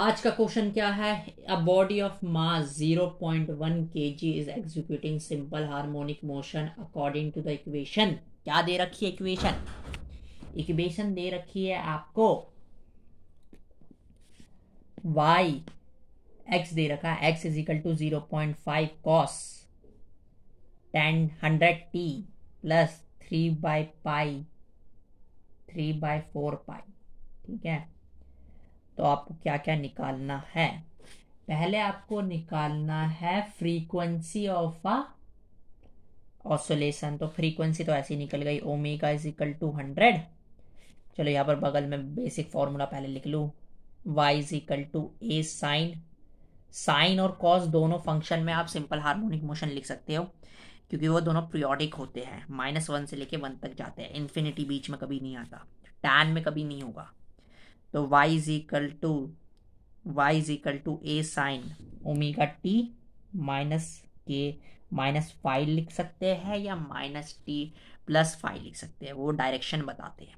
आज का क्वेश्चन क्या है a body of mass 0.1 point one K G is executing simple harmonic motion according to the equation क्या दे रखी है इक्वेशन इक्वेशन दे रखी है आपको वाई एक्स दे रखा है x is equal to zero point five cos ten hundred t plus three by pi three by four pi ठीक है तो आपको क्या क्या निकालना है पहले आपको निकालना है फ्रीक्वेंसी ऑफ अ ऑसोलेशन तो फ्रीक्वेंसी तो ऐसी निकल गई omega is equal to hundred चलो यहां पर बगल में बेसिक फॉर्मूला पहले लिख लू y is equal to a sine sine और कॉस दोनों फंक्शन में आप सिंपल हार्मोनिक मोशन लिख सकते हो क्योंकि वो दोनों पीरियोडिक होते हैं माइनस वन से लेके वन तक जाते हैं इन्फिनिटी बीच में कभी नहीं आता टैन में कभी नहीं होगा तो y is equal to y is equal to a sine omega t minus के माइनस फाइव लिख सकते हैं या माइनस टी प्लस फाइव लिख सकते हैं वो डायरेक्शन बताते हैं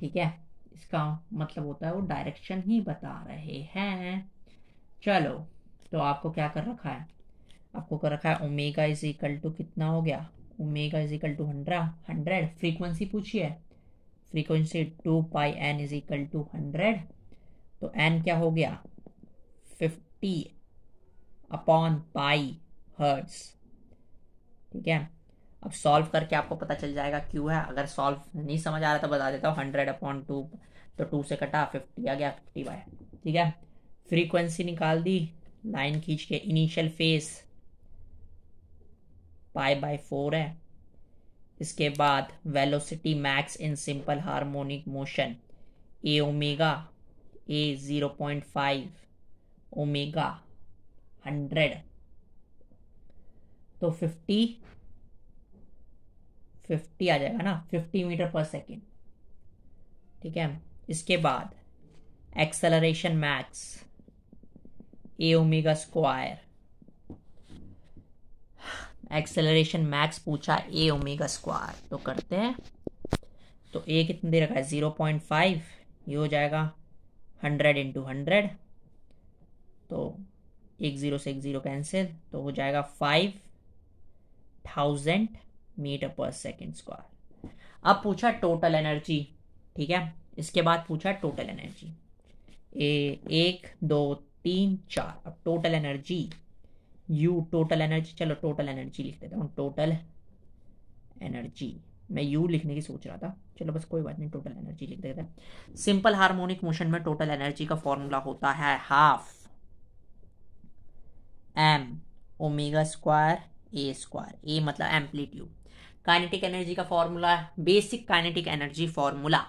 ठीक है इसका मतलब होता है वो डायरेक्शन ही बता रहे हैं चलो तो आपको क्या कर रखा है आपको कर रखा है ओमेगा इज इक्वल टू कितना हो गया omega is equal to hundred hundred frequency पूछी है frequency two pi n is equal to hundred तो एन क्या हो गया फिफ्टी अपॉन पाई हर्ट्स ठीक है अब सॉल्व करके आपको पता चल जाएगा क्यों है अगर सॉल्व नहीं समझ आ रहा तो बता देता हूँ हंड्रेड अपॉन टू तो टू से कटा फिफ्टी आ गया फिफ्टी बाय ठीक है फ्रीक्वेंसी निकाल दी लाइन खींच के initial phase pi by four है इसके बाद velocity max in simple harmonic motion a omega a zero point five omega hundred तो फिफ्टी फिफ्टी आ जाएगा ना फिफ्टी मीटर पर सेकेंड ठीक है इसके बाद acceleration max a omega square acceleration max पूछा ए ओमेगा स्क्वायर तो करते हैं तो ए कितने दे रखा है ज़ीरो पॉइंट फाइव ये हो जाएगा हंड्रेड इंटू हंड्रेड तो एक ज़ीरो से एक ज़ीरो कैंसिल तो हो जाएगा five thousand meter per second square अब पूछा टोटल एनर्जी ठीक है इसके बाद पूछा टोटल एनर्जी ए एक दो तीन चार अब total energy U total energy चलो टोटल एनर्जी लिख देता हूँ टोटल एनर्जी मैं यू लिखने की सोच रहा था चलो बस कोई बात नहीं टोटल एनर्जी लिख देता सिंपल हार्मोनिक मोशन में टोटल एनर्जी का फॉर्मूला होता है half m omega square a square a मतलब एम्पलीट्यूड काइनेटिक एनर्जी का formula basic kinetic energy formula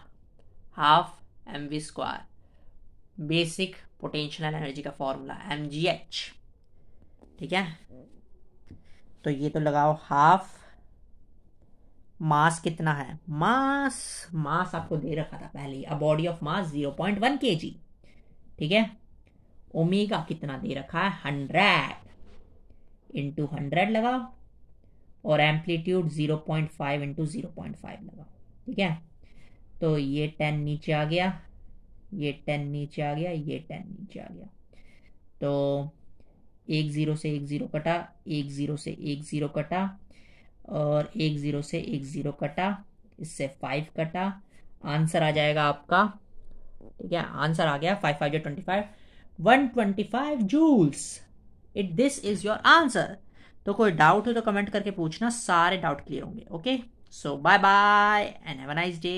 half m v square basic potential energy का फॉर्मूला एम जी एच ठीक है तो ये तो लगाओ हाफ मास कितना है मास मास आपको दे रखा था पहले a body of mass zero point one K G ठीक है ओमेगा कितना दे रखा है हंड्रेड इंटू हंड्रेड लगाओ और amplitude zero point five into zero point five लगाओ ठीक है तो ये टेन नीचे आ गया ये टेन नीचे आ गया ये टेन नीचे आ गया तो एक ज़ीरो से एक ज़ीरो कटा एक ज़ीरो से एक ज़ीरो कटा और एक ज़ीरो से एक ज़ीरो कटा इससे फाइव कटा आंसर आ जाएगा आपका ठीक है आंसर आ गया फाइव फाइव जो twenty five one twenty five joules it this is your answer तो कोई डाउट हो तो कमेंट करके पूछना सारे डाउट क्लियर होंगे okay so bye bye and have a nice day